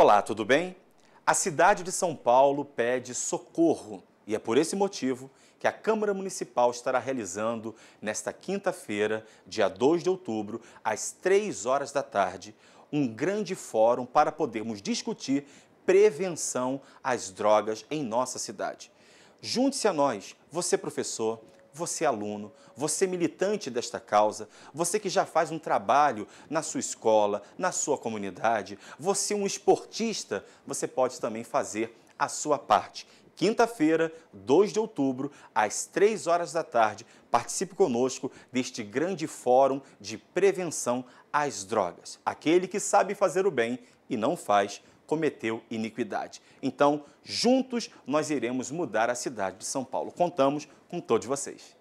Olá, tudo bem? A cidade de São Paulo pede socorro e é por esse motivo que a Câmara Municipal estará realizando, nesta quinta-feira, dia 2 de outubro, às 3 horas da tarde, um grande fórum para podermos discutir prevenção às drogas em nossa cidade. Junte-se a nós, você professor, você é aluno, você é militante desta causa, você que já faz um trabalho na sua escola, na sua comunidade, você é um esportista, você pode também fazer a sua parte. Quinta-feira, 2 de outubro, às 3 horas da tarde, participe conosco deste grande fórum de prevenção às drogas. Aquele que sabe fazer o bem e não faz, cometeu iniquidade. Então, juntos nós iremos mudar a cidade de São Paulo. Contamos com todos vocês.